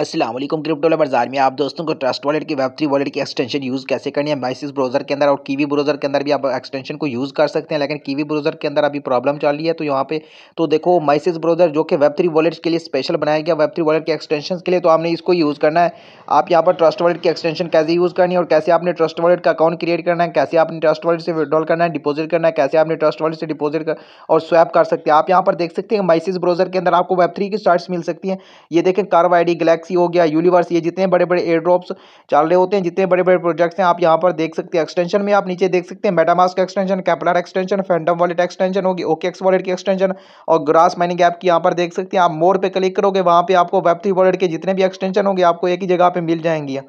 Aslam crypto वाले बाजार में आप दोस्तों को ट्रस्ट वॉलेट की वेब थ्री वॉलेट की एक्सटेंशन यूज़ कैसे करनी है माइसिस ब्राउजर के अंदर और कीवी ब्राउजर के अंदर भी आप एक्सटेंशन को यूज़ कर सकते हैं लेकिन कीवी ब्राउजर के अंदर अभी प्रॉब्लम चल रही है तो यहाँ पे तो देखो माइसिस ब्राउजर जो कि वेब थ्री वॉलेट के लिए स्पेशल बनाया गया वेब थ्री वॉलेट के एक्सटेंशन के लिए तो आपने इसको यूज़ करना है आप यहाँ पर ट्रस्ट वॉलेट की एक्सटेंशन कैसे यूज़ करनी है और कैसे आपने ट्रस्ट वॉलेट का अकाउंट क्रिएट करना है कैसे आपने ट्रस्ट वॉलेट से विड्रॉल करना है डिपोजिट करना है कैसे आपने ट्रस्ट वॉलेट से कर और स्वैप कर सकते हैं आप यहाँ पर देख सकते हैं माइसिस ब्राउजर के अंदर आपको वेब थ्री की स्टार्ट मिल सकती है ये देखें कार्व आई डी गैलेक्सी हो गया यूनिवर्स ये जितने बड़े बड़े एयर ड्रॉप्स चल रहे होते हैं जितने बड़े बड़े प्रोजेक्ट्स हैं आप यहाँ पर देख सकते हैं एक्सटेंशन में आप नीचे देख सकते हैं MetaMask extension Keplr extension Phantom wallet extension होगी ओके एक्स वॉलेट की एक्सटेंशन और ग्रास माइनिंग ऐप की यहाँ पर देख सकते हैं आप मोर पर क्लिक करोगे वहाँ पर आपको वेब थ्री वॉलेट के जितने भी एक्सटेंशन होंगे आपको एक ही जगह पर मिल जाएंगे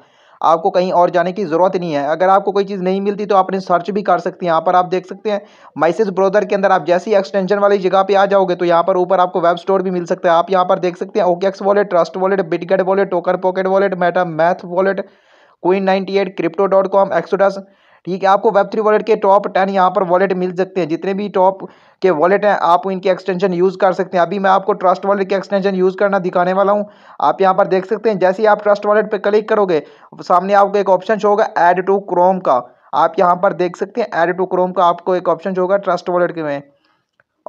आपको कहीं और जाने की ज़रूरत नहीं है अगर आपको कोई चीज़ नहीं मिलती तो आपने सर्च भी कर सकते हैं यहाँ पर आप देख सकते हैं मैसेज ब्रोदर के अंदर आप जैसी एक्सटेंशन वाली जगह पर आ जाओगे तो यहाँ पर ऊपर आपको वेब स्टोर भी मिल सकता है आप यहाँ पर देख सकते हैं O K X wallet Trust wallet Bitget wallet token pocket wallet meta math wallet coin ninety eight crypto dot com Exodus ठीक है आपको वेब थ्री वॉलेट के टॉप टेन यहाँ पर वॉलेट मिल सकते हैं जितने भी टॉप के वॉलेट हैं आप इनके एक्सटेंशन यूज़ कर सकते हैं अभी मैं आपको ट्रस्ट वॉलेट के एक्सटेंशन यूज़ करना दिखाने वाला हूँ आप यहाँ पर देख सकते हैं जैसे ही आप ट्रस्ट वॉलेट पर क्लिक करोगे सामने आपको एक ऑप्शन शो होगा एड टू क्रोम का आप यहाँ पर देख सकते हैं एड टू क्रोम का आपको एक ऑप्शन होगा ट्रस्ट वॉलेट के में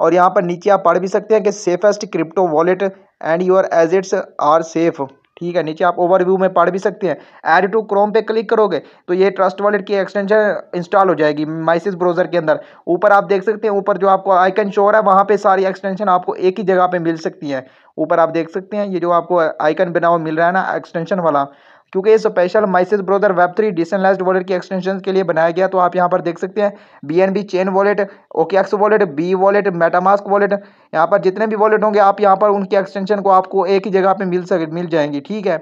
और यहाँ पर नीचे आप पढ़ भी सकते हैं कि safest crypto wallet and your assets are safe ठीक है नीचे आप ओवरव्यू में पढ़ भी सकते हैं ऐड टू क्रोम पे क्लिक करोगे तो ये ट्रस्ट वॉलेट की एक्सटेंशन इंस्टॉल हो जाएगी माइसिस ब्राउजर के अंदर ऊपर आप देख सकते हैं ऊपर जो आपको आइकन शो है वहाँ पर सारी एक्सटेंशन आपको एक ही जगह पे मिल सकती है ऊपर आप देख सकते हैं ये जो आपको आइकन बना हुआ मिल रहा है ना एक्सटेंशन वाला क्योंकि ये स्पेशल माइसिस browser web three decentralised wallet की एक्सटेंशन के लिए बनाया गया तो आप यहाँ पर देख सकते हैं B N B chain wallet O K X wallet B wallet MetaMask wallet यहाँ पर जितने भी वॉलेट होंगे आप यहाँ पर उनके एक्सटेंशन को आपको एक ही जगह पर मिल सके मिल जाएंगी ठीक है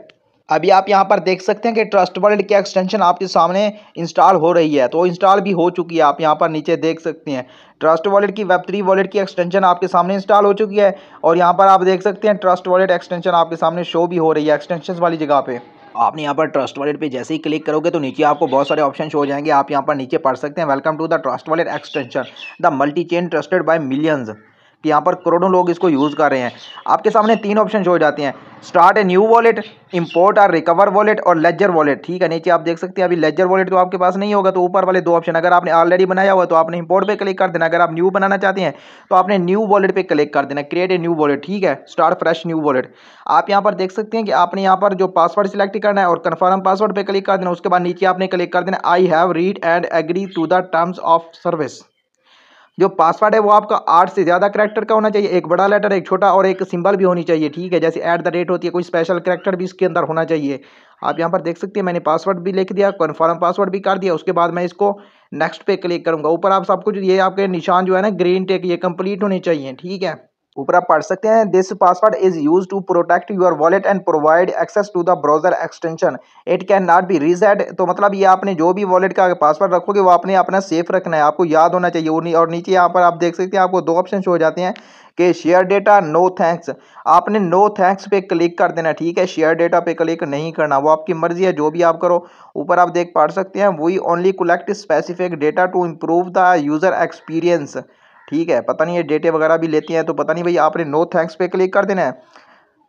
अभी आप यहाँ पर देख सकते हैं कि ट्रस्ट वर्ल्ड की एक्सटेंशन आपके सामने इंस्टॉल हो रही है तो इंस्टॉल भी हो चुकी है आप यहाँ पर नीचे देख सकते हैं ट्रस्ट वॉलेट की वेब थ्री वॉलेट की एक्सटेंशन आपके सामने इंस्टॉल हो चुकी है और यहाँ पर आप देख सकते हैं ट्रस्ट वॉलेट एक्सटेंशन आपके सामने शो भी हो रही है एक्सटेंशन वाली जगह पर आपने यहाँ पर ट्रस्ट वॉलेट पे जैसे ही क्लिक करोगे तो नीचे आपको बहुत सारे ऑप्शन हो जाएंगे आप यहाँ पर नीचे पढ़ सकते हैं welcome to the Trust wallet extension the multi chain trusted by millions कि यहाँ पर करोड़ों लोग इसको यूज़ कर रहे हैं आपके सामने तीन ऑप्शन हो जाते हैं start a new wallet import or recover wallet और लेजर वॉलेट ठीक है नीचे आप देख सकते हैं अभी लेजर वॉलेट तो आपके पास नहीं होगा तो ऊपर वाले दो ऑप्शन अगर आपने ऑलरेडी बनाया हुआ तो आपने इंपोर्ट पे क्लिक कर देना अगर आप न्यू बनाना चाहते हैं तो आपने न्यू वॉलेट पे क्लिक कर देना क्रिएट ए न्यू वॉलेट ठीक है स्टार्ट फ्रेश न्यू वॉलेट आप यहाँ पर देख सकते हैं कि आपने यहाँ पर जो पासवर्ड सिलेक्ट करना है और कन्फर्म पासवर्ड पर क्लिक कर देना उसके बाद नीचे आपने क्लिक कर देना I have read and agree to the terms of service जो पासवर्ड है वो आपका आठ से ज़्यादा करेक्टर का होना चाहिए एक बड़ा लेटर एक छोटा और एक सिंबल भी होनी चाहिए ठीक है जैसे ऐट द रेट होती है कोई स्पेशल करेक्टर भी इसके अंदर होना चाहिए आप यहाँ पर देख सकते हैं मैंने पासवर्ड भी लिख दिया कन्फर्म पासवर्ड भी कर दिया उसके बाद मैं इसको नेक्स्ट पे क्लिक करूँगा ऊपर आप सब कुछ ये आपके निशान जो है ना ग्रीन टेक ये कम्प्लीट होने चाहिए ठीक है ऊपर आप पढ़ सकते हैं this password is use to protect your wallet and provide access to the browser extension it can not be reset तो मतलब ये आपने जो भी वॉलेट का पासवर्ड रखोगे वो आपने अपना सेफ रखना है आपको याद होना चाहिए और नीचे यहाँ पर आप देख सकते हैं आपको दो ऑप्शन शो हो जाते हैं कि शेयर डेटा नो थैंक्स आपने नो थैंक्स पे क्लिक कर देना ठीक है शेयर डेटा पे क्लिक नहीं करना वो आपकी मर्जी है जो भी आप करो ऊपर आप देख पढ़ सकते हैं we only collect specific data to improve the user experience ठीक है पता नहीं ये डेटे वगैरह भी लेती हैं तो पता नहीं भाई आपने नो थैंक्स पे क्लिक कर देना है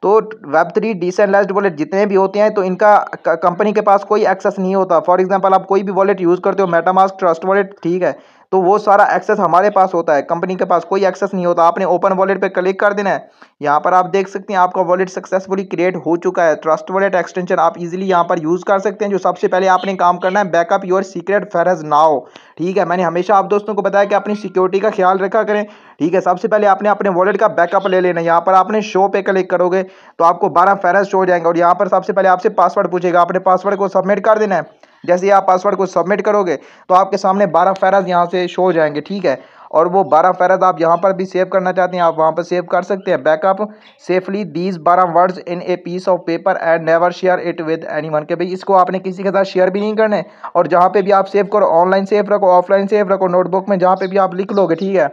तो वेब थ्री डिसेंट्रलाइज्ड वॉलेट जितने भी होते हैं तो इनका कंपनी के पास कोई एक्सेस नहीं होता फॉर एग्जांपल आप कोई भी वॉलेट यूज़ करते हो मेटामास्क ट्रस्ट वॉलेट ठीक है तो वो सारा एक्सेस हमारे पास होता है कंपनी के पास कोई एक्सेस नहीं होता आपने ओपन वॉलेट पर क्लिक कर देना है यहाँ पर आप देख सकते हैं आपका वॉलेट सक्सेसफुली क्रिएट हो चुका है ट्रस्ट वॉलेट एक्सटेंशन आप इजीली यहाँ पर यूज़ कर सकते हैं जो सबसे पहले आपने काम करना है backup your secret phrase now ठीक है मैंने हमेशा आप दोस्तों को बताया कि अपनी सिक्योरिटी का ख्याल रखा करें ठीक है सबसे पहले आपने अपने वॉलेट का बैकअप ले लेना यहाँ पर आपने शो पे क्लिक करोगे तो आपको बारह फेरज शो हो जाएंगे और यहाँ पर सबसे पहले आपसे पासवर्ड पूछेगा अपने पासवर्ड को सबमिट कर देना है जैसे आप पासवर्ड को सबमिट करोगे तो आपके सामने बारह फैराज यहाँ से शो हो जाएंगे ठीक है और वो बारह फहरत आप यहाँ पर भी सेव करना चाहते हैं आप वहाँ पर सेव कर सकते हैं बैकअप सेफली दीज बारह words in a piece of paper and never share it with anyone के भाई इसको आपने किसी के साथ शेयर भी नहीं करना है और जहाँ पर भी आप सेव करो ऑनलाइन सेव रखो ऑफलाइन सेव रखो नोटबुक में जहाँ पर भी आप लिख लोगे ठीक है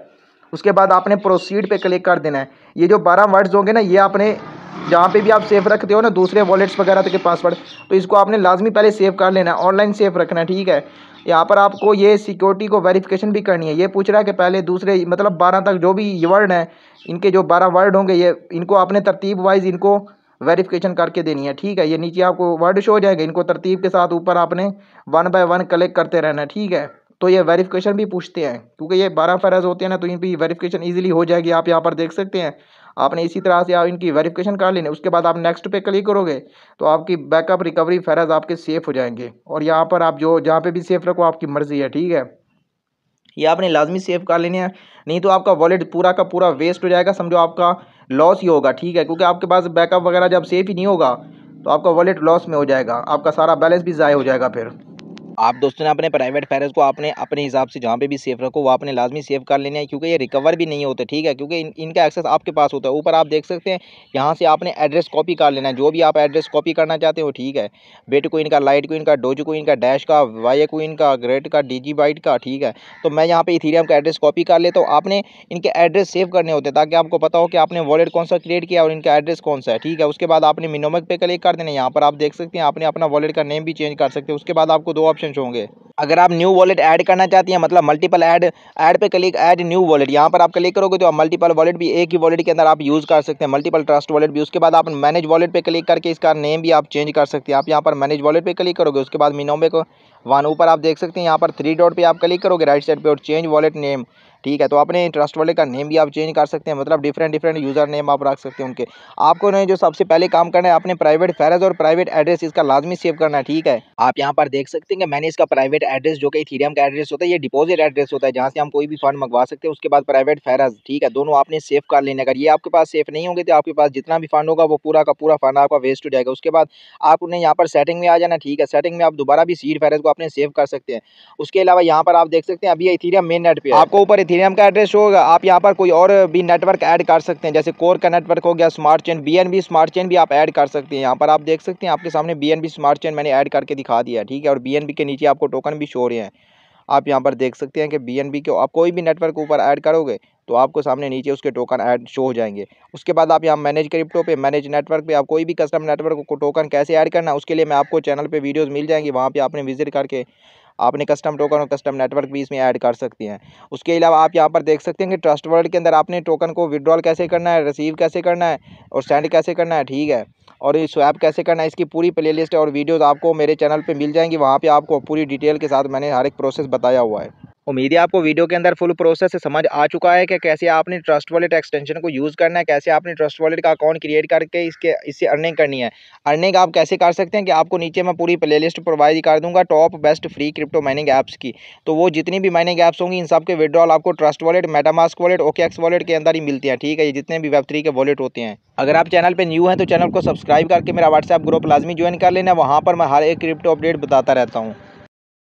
उसके बाद आपने प्रोसीड पे क्लिक कर देना है ये जो बारह वर्ड्स होंगे ना ये आपने जहाँ पे भी आप सेफ रखते हो ना दूसरे वॉलेट्स वगैरह के पासवर्ड तो इसको आपने लाजमी पहले सेव कर लेना है ऑनलाइन सेफ रखना है ठीक है यहाँ पर आपको ये सिक्योरिटी को वेरिफिकेशन भी करनी है ये पूछ रहा है कि पहले दूसरे मतलब बारह तक जो भी वर्ड हैं इनके जो बारह वर्ड होंगे ये इनको आपने तरतीब वाइज इनको वेरिफिकेशन करके देनी है ठीक है ये नीचे आपको वर्ड शो हो जाएगा इनको तरतीब के साथ ऊपर आपने वन बाय वन कलेक्ट करते रहना है ठीक है तो ये वेरिफिकेशन भी पूछते हैं क्योंकि ये बारह फरज होते हैं ना तो इन पर वेरिफिकेशन ईजिली हो जाएगी आप यहाँ पर देख सकते हैं आपने इसी तरह से आप इनकी वेरिफिकेशन कर लेनी उसके बाद आप नेक्स्ट पे क्लिक करोगे तो आपकी बैकअप रिकवरी फ़रज आपके सेफ़ हो जाएंगे और यहाँ पर आप जो जहाँ पर भी सेफ़ रखो आपकी मर्ज़ी है ठीक है ये आपने लाजमी सेव कर लेने हैं नहीं तो आपका वॉलेट पूरा का पूरा वेस्ट हो जाएगा समझो आपका लॉस ही होगा ठीक है क्योंकि आपके पास बैकअप वगैरह जब सेफ ही नहीं होगा तो आपका वॉलेट लॉस में हो जाएगा आपका सारा बैलेंस भी ज़ाय हो जाएगा फिर आप दोस्तों ने अपने प्राइवेट फेरस को आपने अपने हिसाब से जहाँ पे भी सेफ रखो वो आपने लाजमी सेव कर लेने क्योंकि ये रिकवर भी नहीं होते ठीक है क्योंकि इन, इनका एक्सेस आपके पास होता है ऊपर आप देख सकते हैं यहाँ से आपने एड्रेस कॉपी कर लेना है जो भी आप एड्रेस कॉपी करना चाहते हो ठीक है बेट को इनका लाइट को इनका डोज को इनका डैश का वाई को इनका ग्रेट का डी बाइट का ठीक है तो मैं यहाँ पर इथीरियम का एड्रेस कॉपी कर लेता हूँ आपने इनके एड्रेस सेव करने होते हैं ताकि आपको पता हो कि आपने वॉलेट कौन सा क्रिएट किया और इनका एड्रेस कौन सा है ठीक है उसके बाद आपने मिनोमक पे क्लिक कर देना यहाँ पर आप देख सकते हैं आपने अपना वॉलेट का नेम भी चेंज कर सकते हैं उसके बाद आपको दो ऑप्शन ऑप्शन होंगे अगर आप न्यू वॉलेट ऐड करना चाहती हैं मतलब मल्टीपल ऐड ऐड पे क्लिक ऐड न्यू वॉलेट यहाँ पर आप क्लिक करोगे तो आप मल्टीपल वॉलेट भी एक ही वॉलेट के अंदर आप यूज़ कर सकते हैं मल्टीपल ट्रस्ट वॉलेट भी उसके बाद आप मैनेज वॉलेट पे क्लिक करके इसका नेम भी आप चेंज कर सकते हैं आप यहाँ पर मैनेज वॉलेट पर क्लिक करोगे उसके बाद मिनोम्बे को वन ऊपर आप देख सकते हैं यहाँ पर थ्री डॉट पर आप क्लिक करोगे राइट साइड पर और चेंज वॉलेट नेम ठीक है तो अपने ट्रस्ट वाले का नेम भी आप चेंज कर सकते हैं मतलब डिफरेंट डिफरेंट यूज़र नेम आप रख सकते हैं उनके आपको उन्हें जो सबसे पहले काम करना है अपने प्राइवेट फैरज और प्राइवेट एड्रेस इसका लाजमी सेव करना है ठीक है आप यहाँ पर देख सकते हैं कि मैंने इसका प्राइवेट एड्रेस जो कि थीरियम का एड्रेस होता है ये डिपोजिट एड्रेस होता है जहाँ से हम कोई भी फंड मंगवा सकते हैं उसके बाद प्राइवेट फैरज ठीक है दोनों आपने सेव कर लेने अगर ये आपके पास सेफ नहीं होंगे तो आपके पास जितना भी फंड होगा वो पूरा का पूरा फंड आपका वेस्ट हो जाएगा उसके बाद आप उन्हें यहाँ पर सेटिंग में आ जाना ठीक है सेटिंग में आप दोबारा भी सीड फैरज को अपने सेव कर सकते हैं उसके अलावा यहाँ पर आप देख सकते हैं अभी इथीरियम मेन नेट पर आपको ऊपर इथेरियम का एड्रेस होगा आप यहाँ पर कोई और भी नेटवर्क ऐड कर सकते हैं जैसे कोर का नेटवर्क हो गया smart chain B smart chain भी आप ऐड कर सकते हैं यहाँ पर आप देख सकते हैं आपके सामने बी स्मार्ट चेन मैंने ऐड करके दिखा दिया ठीक है और बी के नीचे आपको टोकन भी शो रहे हैं आप यहाँ पर देख सकते हैं कि बी को आप कोई भी नेटवर्क ऊपर ऐड करोगे तो आपको सामने नीचे उसके टोकन ऐड शो हो जाएंगे उसके बाद आप यहाँ मैनेज क्रिप्टो पे मैनेज नेटवर्क पे आप कोई भी कस्टम नेटवर्क को टोकन कैसे ऐड करना उसके लिए मैं आपको चैनल पे वीडियोस मिल जाएंगी वहाँ पे आपने विजिट करके आपने कस्टम टोकन और कस्टम नेटवर्क भी इसमें ऐड कर सकते हैं उसके अलावा आप यहाँ पर देख सकते हैं कि ट्रस्ट वर्ल्ड के अंदर आपने टोकन को विड्रॉल कैसे करना है रिसीव कैसे करना है और सेंड कैसे करना है ठीक है और ये स्वैप कैसे करना है इसकी पूरी प्लेलिस्ट और वीडियोस आपको मेरे चैनल पे मिल जाएंगी वहाँ पे आपको पूरी डिटेल के साथ मैंने हर एक प्रोसेस बताया हुआ है उम्मीद है आपको वीडियो के अंदर फुल प्रोसेस समझ आ चुका है कि कैसे आपने ट्रस्ट वॉलेट एक्सटेंशन को यूज़ करना है कैसे आपने ट्रस्ट वॉलेट का अकाउंट क्रिएट करके इसके इससे अर्निंग करनी है अर्निंग आप कैसे कर सकते हैं कि आपको नीचे मैं पूरी प्लेलिस्ट प्रोवाइड कर दूंगा top best free crypto mining apps की तो वो जितनी भी माइनिंग ऐप्स होंगी इन सब के विड्रॉल आपको Trust wallet MetaMask wallet O K X wallet के अंदर ही मिलते हैं ठीक है ये जितने भी वेब थ्री के वॉलेट होते हैं अगर आप चैनल पर न्यू हैं तो चैनल को सब्सक्राइब करके मेरा व्हाट्सएप ग्रुप लाजमी ज्वाइन कर लेना वहाँ पर मैं हर एक क्रिप्टो अपडेट बताता रहता हूँ